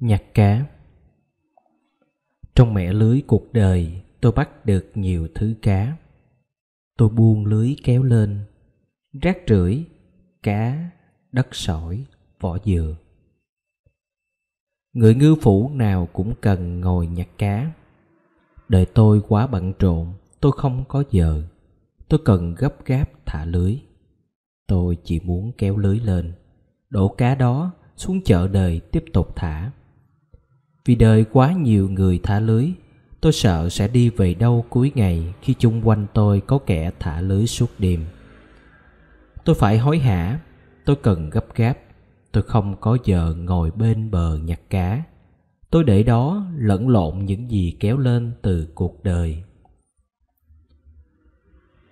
Nhặt cá Trong mẻ lưới cuộc đời tôi bắt được nhiều thứ cá Tôi buông lưới kéo lên Rác rưởi, cá, đất sỏi, vỏ dừa Người ngư phủ nào cũng cần ngồi nhặt cá Đời tôi quá bận rộn Tôi không có giờ Tôi cần gấp gáp thả lưới Tôi chỉ muốn kéo lưới lên Đổ cá đó xuống chợ đời tiếp tục thả vì đời quá nhiều người thả lưới, tôi sợ sẽ đi về đâu cuối ngày khi chung quanh tôi có kẻ thả lưới suốt đêm. Tôi phải hối hả, tôi cần gấp gáp, tôi không có giờ ngồi bên bờ nhặt cá. Tôi để đó lẫn lộn những gì kéo lên từ cuộc đời.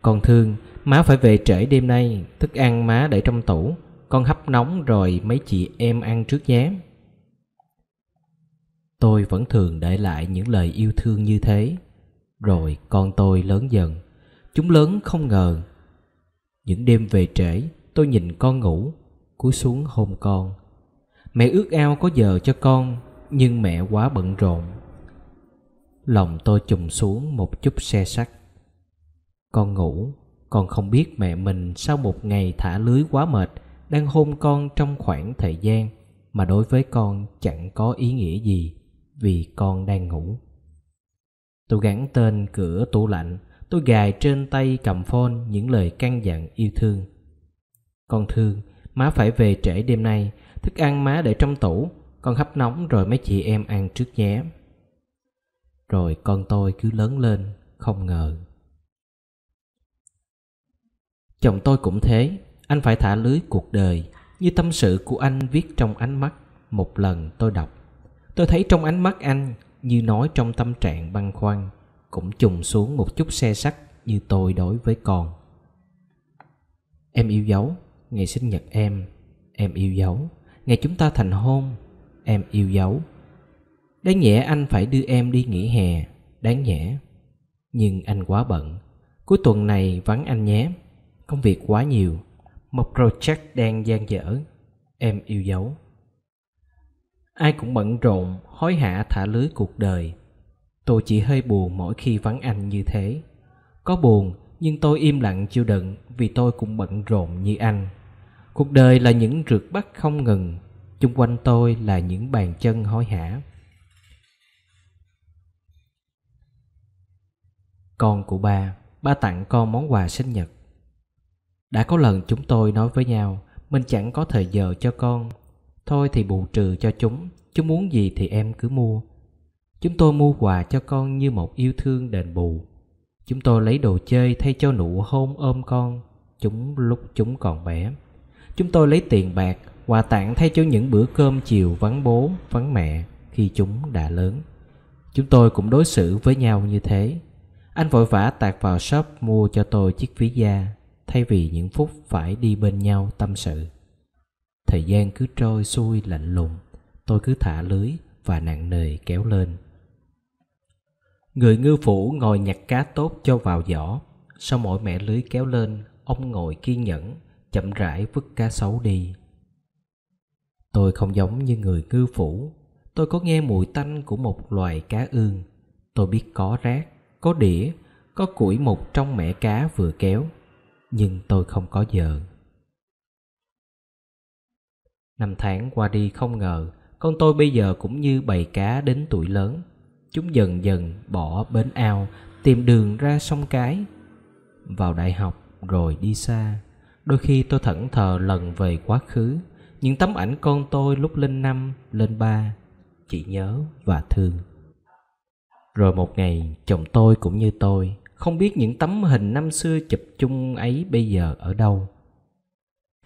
con thương, má phải về trễ đêm nay, thức ăn má để trong tủ, con hấp nóng rồi mấy chị em ăn trước nhé tôi vẫn thường để lại những lời yêu thương như thế rồi con tôi lớn dần chúng lớn không ngờ những đêm về trễ tôi nhìn con ngủ cúi xuống hôn con mẹ ước ao có giờ cho con nhưng mẹ quá bận rộn lòng tôi trùng xuống một chút xe sắt con ngủ con không biết mẹ mình sau một ngày thả lưới quá mệt đang hôn con trong khoảng thời gian mà đối với con chẳng có ý nghĩa gì vì con đang ngủ. Tôi gắn tên cửa tủ lạnh, tôi gài trên tay cầm phone những lời căn dặn yêu thương. Con thương, má phải về trễ đêm nay, thức ăn má để trong tủ, con hấp nóng rồi mấy chị em ăn trước nhé. Rồi con tôi cứ lớn lên, không ngờ. Chồng tôi cũng thế, anh phải thả lưới cuộc đời, như tâm sự của anh viết trong ánh mắt một lần tôi đọc Tôi thấy trong ánh mắt anh như nói trong tâm trạng băn khoăn cũng trùng xuống một chút xe sắt như tôi đối với con. Em yêu dấu, ngày sinh nhật em, em yêu dấu, ngày chúng ta thành hôn, em yêu dấu. Đáng nhẽ anh phải đưa em đi nghỉ hè, đáng nhẽ. Nhưng anh quá bận, cuối tuần này vắng anh nhé, công việc quá nhiều, một project đang dang dở, em yêu dấu. Ai cũng bận rộn, hối hả thả lưới cuộc đời. Tôi chỉ hơi buồn mỗi khi vắng anh như thế. Có buồn, nhưng tôi im lặng chịu đựng vì tôi cũng bận rộn như anh. Cuộc đời là những rượt bắt không ngừng, chung quanh tôi là những bàn chân hối hả. Con của ba, ba tặng con món quà sinh nhật. Đã có lần chúng tôi nói với nhau, mình chẳng có thời giờ cho con Thôi thì bù trừ cho chúng Chúng muốn gì thì em cứ mua Chúng tôi mua quà cho con như một yêu thương đền bù Chúng tôi lấy đồ chơi thay cho nụ hôn ôm con Chúng lúc chúng còn bé Chúng tôi lấy tiền bạc Quà tặng thay cho những bữa cơm chiều vắng bố, vắng mẹ Khi chúng đã lớn Chúng tôi cũng đối xử với nhau như thế Anh vội vã tạt vào shop mua cho tôi chiếc ví da Thay vì những phút phải đi bên nhau tâm sự thời gian cứ trôi xuôi lạnh lùng tôi cứ thả lưới và nặng nề kéo lên người ngư phủ ngồi nhặt cá tốt cho vào giỏ sau mỗi mẻ lưới kéo lên ông ngồi kiên nhẫn chậm rãi vứt cá sấu đi tôi không giống như người ngư phủ tôi có nghe mùi tanh của một loài cá ương tôi biết có rác có đĩa có củi mục trong mẻ cá vừa kéo nhưng tôi không có giờ Năm tháng qua đi không ngờ, con tôi bây giờ cũng như bầy cá đến tuổi lớn. Chúng dần dần bỏ bến ao, tìm đường ra sông cái. Vào đại học rồi đi xa. Đôi khi tôi thẫn thờ lần về quá khứ, những tấm ảnh con tôi lúc lên năm, lên ba, chỉ nhớ và thương. Rồi một ngày, chồng tôi cũng như tôi, không biết những tấm hình năm xưa chụp chung ấy bây giờ ở đâu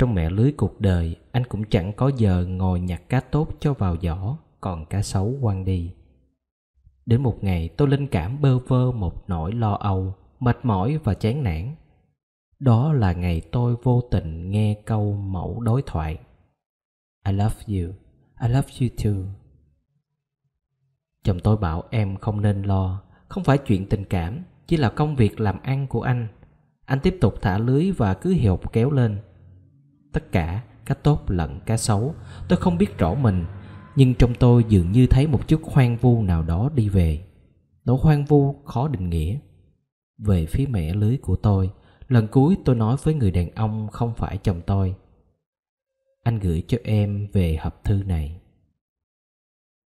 trong mẹ lưới cuộc đời, anh cũng chẳng có giờ ngồi nhặt cá tốt cho vào giỏ, còn cá xấu quăng đi. Đến một ngày tôi linh cảm bơ vơ một nỗi lo âu, mệt mỏi và chán nản. Đó là ngày tôi vô tình nghe câu mẫu đối thoại. I love you, I love you too. Chồng tôi bảo em không nên lo, không phải chuyện tình cảm, chỉ là công việc làm ăn của anh. Anh tiếp tục thả lưới và cứ hiệu kéo lên tất cả cái tốt lẫn cái xấu tôi không biết rõ mình nhưng trong tôi dường như thấy một chút hoang vu nào đó đi về nỗi hoang vu khó định nghĩa về phía mẹ lưới của tôi lần cuối tôi nói với người đàn ông không phải chồng tôi anh gửi cho em về hộp thư này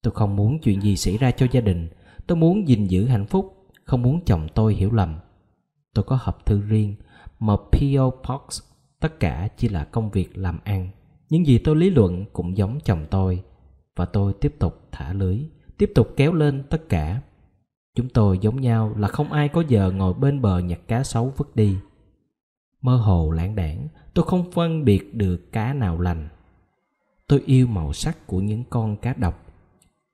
tôi không muốn chuyện gì xảy ra cho gia đình tôi muốn gìn giữ hạnh phúc không muốn chồng tôi hiểu lầm tôi có hộp thư riêng mà PO Box tất cả chỉ là công việc làm ăn những gì tôi lý luận cũng giống chồng tôi và tôi tiếp tục thả lưới tiếp tục kéo lên tất cả chúng tôi giống nhau là không ai có giờ ngồi bên bờ nhặt cá sấu vứt đi mơ hồ lãng đảng tôi không phân biệt được cá nào lành tôi yêu màu sắc của những con cá độc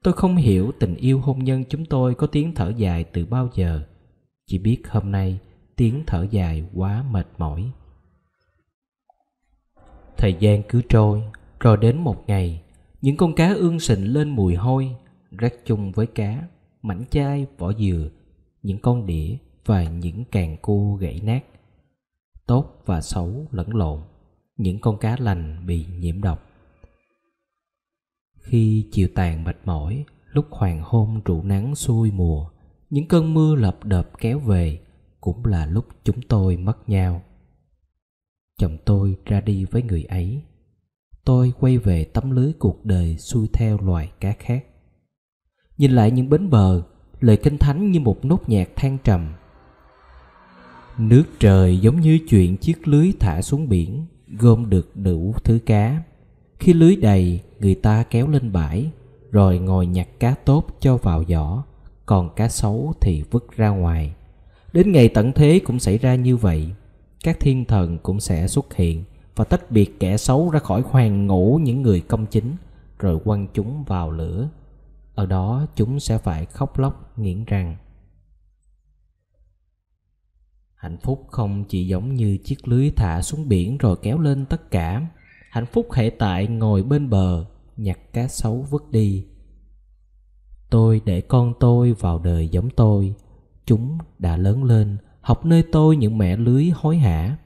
tôi không hiểu tình yêu hôn nhân chúng tôi có tiếng thở dài từ bao giờ chỉ biết hôm nay tiếng thở dài quá mệt mỏi Thời gian cứ trôi, rồi đến một ngày, những con cá ương sình lên mùi hôi, rác chung với cá, mảnh chai, vỏ dừa, những con đĩa và những càng cu gãy nát. Tốt và xấu lẫn lộn, những con cá lành bị nhiễm độc. Khi chiều tàn mệt mỏi, lúc hoàng hôn trụ nắng xuôi mùa, những cơn mưa lập đợp kéo về cũng là lúc chúng tôi mất nhau chồng tôi ra đi với người ấy tôi quay về tấm lưới cuộc đời xuôi theo loài cá khác nhìn lại những bến bờ lời kinh thánh như một nốt nhạc than trầm nước trời giống như chuyện chiếc lưới thả xuống biển gom được đủ thứ cá khi lưới đầy người ta kéo lên bãi rồi ngồi nhặt cá tốt cho vào giỏ còn cá xấu thì vứt ra ngoài đến ngày tận thế cũng xảy ra như vậy các thiên thần cũng sẽ xuất hiện và tách biệt kẻ xấu ra khỏi hoàng ngũ những người công chính rồi quăng chúng vào lửa ở đó chúng sẽ phải khóc lóc nghiến răng hạnh phúc không chỉ giống như chiếc lưới thả xuống biển rồi kéo lên tất cả hạnh phúc hệ tại ngồi bên bờ nhặt cá sấu vứt đi tôi để con tôi vào đời giống tôi chúng đã lớn lên học nơi tôi những mẻ lưới hối hả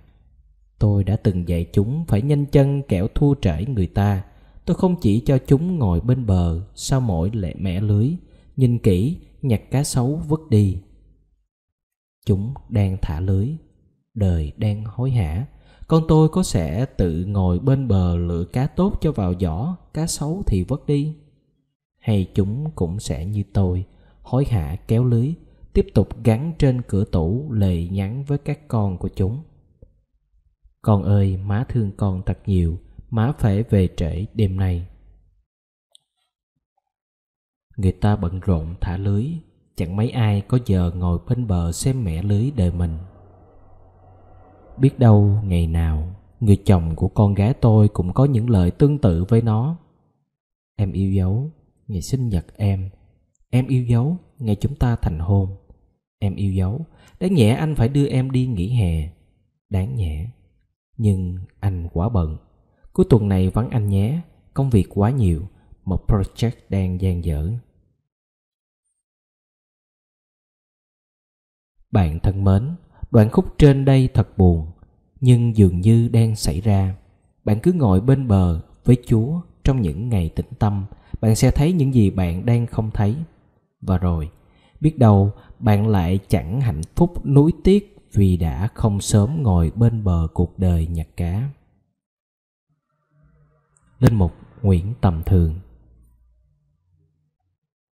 tôi đã từng dạy chúng phải nhanh chân kẻo thua trễ người ta tôi không chỉ cho chúng ngồi bên bờ sau mỗi lệ mẻ lưới nhìn kỹ nhặt cá sấu vứt đi chúng đang thả lưới đời đang hối hả con tôi có sẽ tự ngồi bên bờ lựa cá tốt cho vào giỏ cá xấu thì vứt đi hay chúng cũng sẽ như tôi hối hả kéo lưới tiếp tục gắn trên cửa tủ lời nhắn với các con của chúng con ơi má thương con thật nhiều má phải về trễ đêm nay người ta bận rộn thả lưới chẳng mấy ai có giờ ngồi bên bờ xem mẻ lưới đời mình biết đâu ngày nào người chồng của con gái tôi cũng có những lời tương tự với nó em yêu dấu ngày sinh nhật em em yêu dấu ngày chúng ta thành hôn Em yêu dấu, đáng nhẽ anh phải đưa em đi nghỉ hè. Đáng nhẽ. Nhưng anh quá bận. Cuối tuần này vắng anh nhé, công việc quá nhiều, một project đang dang dở. Bạn thân mến, đoạn khúc trên đây thật buồn, nhưng dường như đang xảy ra. Bạn cứ ngồi bên bờ với Chúa trong những ngày tĩnh tâm, bạn sẽ thấy những gì bạn đang không thấy. Và rồi, biết đâu bạn lại chẳng hạnh phúc nuối tiếc vì đã không sớm ngồi bên bờ cuộc đời nhặt cá linh mục nguyễn tầm thường